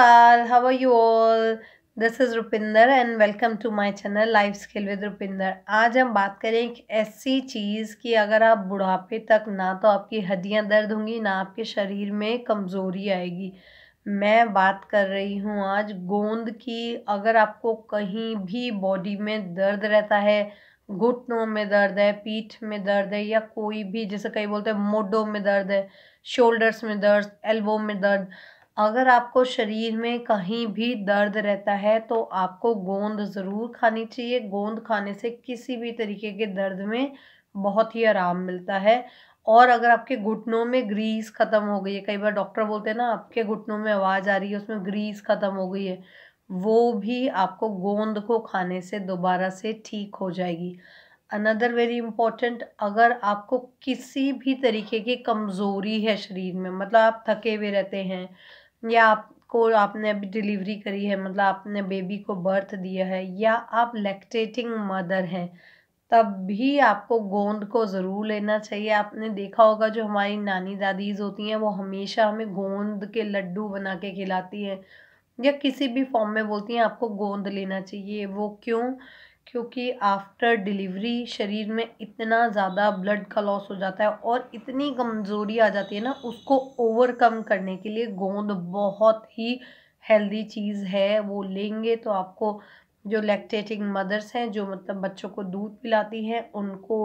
नमस्कार how are you all this is Rupinder and welcome to my channel life skill with Rupinder आज हम बात करें एक ऐसी चीज़ कि अगर आप बुढ़ापे तक ना तो आपकी हड्डियाँ दर्द होंगी ना आपके शरीर में कमज़ोरी आएगी मैं बात कर रही हूँ आज गोंद की अगर आपको कहीं भी बॉडी में दर्द रहता है घुटनों में दर्द है पीठ में दर्द है या कोई भी जैसे कई बोलते हैं मोडो में दर्द है शोल्डर्स में दर्द एल्बो में दर्द अगर आपको शरीर में कहीं भी दर्द रहता है तो आपको गोंद ज़रूर खानी चाहिए गोंद खाने से किसी भी तरीके के दर्द में बहुत ही आराम मिलता है और अगर आपके घुटनों में ग्रीस ख़त्म हो गई है कई बार डॉक्टर बोलते हैं ना आपके घुटनों में आवाज़ आ रही है उसमें ग्रीस ख़त्म हो गई है वो भी आपको गोंद को खाने से दोबारा से ठीक हो जाएगी अनदर वेरी इम्पॉर्टेंट अगर आपको किसी भी तरीके की कमज़ोरी है शरीर में मतलब आप थके हुए रहते हैं या आपको आपने अभी डिलीवरी करी है मतलब आपने बेबी को बर्थ दिया है या आप लैक्टेटिंग मदर हैं तब भी आपको गोंद को ज़रूर लेना चाहिए आपने देखा होगा जो हमारी नानी दादीज़ होती हैं वो हमेशा हमें गोंद के लड्डू बना के खिलाती हैं या किसी भी फॉर्म में बोलती हैं आपको गोंद लेना चाहिए वो क्यों क्योंकि आफ्टर डिलीवरी शरीर में इतना ज़्यादा ब्लड का लॉस हो जाता है और इतनी कमज़ोरी आ जाती है ना उसको ओवरकम करने के लिए गोंद बहुत ही हेल्दी चीज़ है वो लेंगे तो आपको जो लैक्टेटिंग मदर्स हैं जो मतलब बच्चों को दूध पिलाती हैं उनको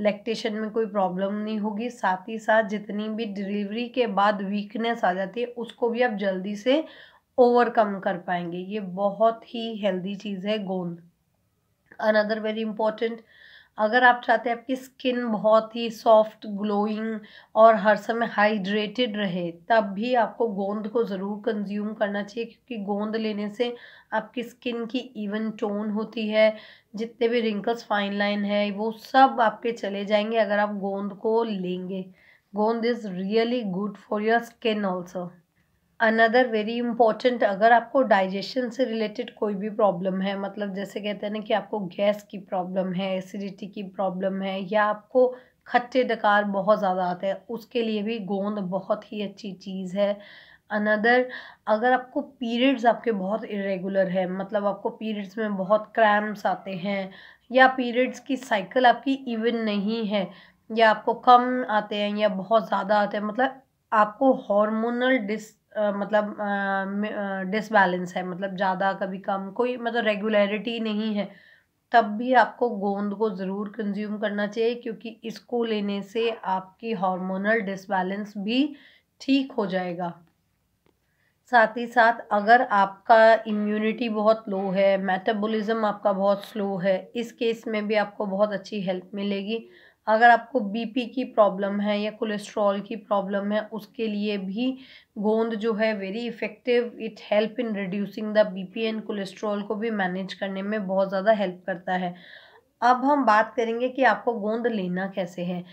लैक्टेशन में कोई प्रॉब्लम नहीं होगी साथ ही साथ जितनी भी डिलीवरी के बाद वीकनेस आ जाती है उसको भी आप जल्दी से ओवरकम कर पाएंगे ये बहुत ही हेल्दी चीज़ है गोंद अनदर वेरी इंपॉर्टेंट अगर आप चाहते हैं आपकी स्किन बहुत ही सॉफ्ट ग्लोइंग और हर समय हाइड्रेटेड रहे तब भी आपको गोंद को ज़रूर कंज्यूम करना चाहिए क्योंकि गोंद लेने से आपकी स्किन की इवन टोन होती है जितने भी रिंकल्स फाइन लाइन है वो सब आपके चले जाएंगे अगर आप गोंद को लेंगे gond is really good for your skin also another very important अगर आपको डाइजेशन से रिलेटेड कोई भी प्रॉब्लम है मतलब जैसे कहते हैं ना कि आपको गैस की प्रॉब्लम है एसिडिटी की प्रॉब्लम है या आपको खट्टे डकार बहुत ज़्यादा आते हैं उसके लिए भी गोंद बहुत ही अच्छी चीज़ है अनदर अगर आपको पीरियड्स आपके बहुत इरेगुलर है मतलब आपको पीरियड्स में बहुत क्रैम्प्स आते हैं या पीरियड्स की साइकिल आपकी इवन नहीं है या आपको कम आते हैं या बहुत ज़्यादा आते हैं मतलब आपको हार्मोनल डिस मतलब डिसबैलेंस है मतलब ज़्यादा कभी कम कोई मतलब रेगुलरिटी नहीं है तब भी आपको गोंद को ज़रूर कंज्यूम करना चाहिए क्योंकि इसको लेने से आपकी हार्मोनल डिसबैलेंस भी ठीक हो जाएगा साथ ही साथ अगर आपका इम्यूनिटी बहुत लो है मेटाबॉलिज्म आपका बहुत स्लो है इस केस में भी आपको बहुत अच्छी हेल्प मिलेगी अगर आपको बीपी की प्रॉब्लम है या कोलेस्ट्रॉल की प्रॉब्लम है उसके लिए भी गोंद जो है very effective it help in reducing the BP and cholesterol को भी मैनेज करने में बहुत ज़्यादा हेल्प करता है अब हम बात करेंगे कि आपको गोंद लेना कैसे है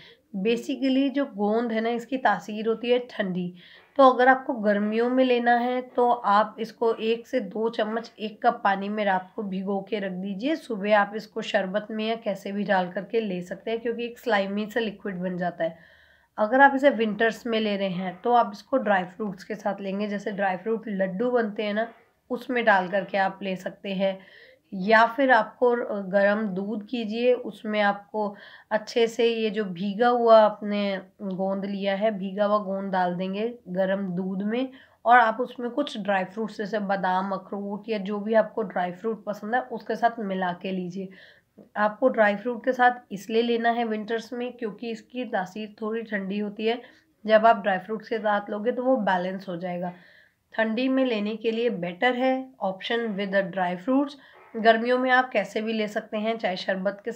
बेसिकली जो गोंद है ना इसकी तासीर होती है ठंडी तो अगर आपको गर्मियों में लेना है तो आप इसको एक से दो चम्मच एक कप पानी में रात को भिगो के रख दीजिए सुबह आप इसको शरबत में या कैसे भी डाल करके ले सकते हैं क्योंकि एक स्लाइमी सा लिक्विड बन जाता है अगर आप इसे विंटर्स में ले रहे हैं तो आप इसको ड्राई फ्रूट्स के साथ लेंगे जैसे ड्राई फ्रूट लड्डू बनते हैं ना उसमें डाल करके आप ले सकते हैं या फिर आपको गरम दूध कीजिए उसमें आपको अच्छे से ये जो भीगा हुआ आपने गोंद लिया है भीगा हुआ गोंद डाल देंगे गरम दूध में और आप उसमें कुछ ड्राई फ्रूट्स जैसे बादाम अखरूट या जो भी आपको ड्राई फ्रूट पसंद है उसके साथ मिला के लीजिए आपको ड्राई फ्रूट के साथ इसलिए लेना है विंटर्स में क्योंकि इसकी तासीर थोड़ी ठंडी होती है जब आप ड्राई फ्रूट्स के साथ लोगे तो वो बैलेंस हो जाएगा ठंडी में लेने के लिए बेटर है ऑप्शन विद ड्राई फ्रूट्स गर्मियों में आप कैसे भी ले सकते हैं चाहे शरबत के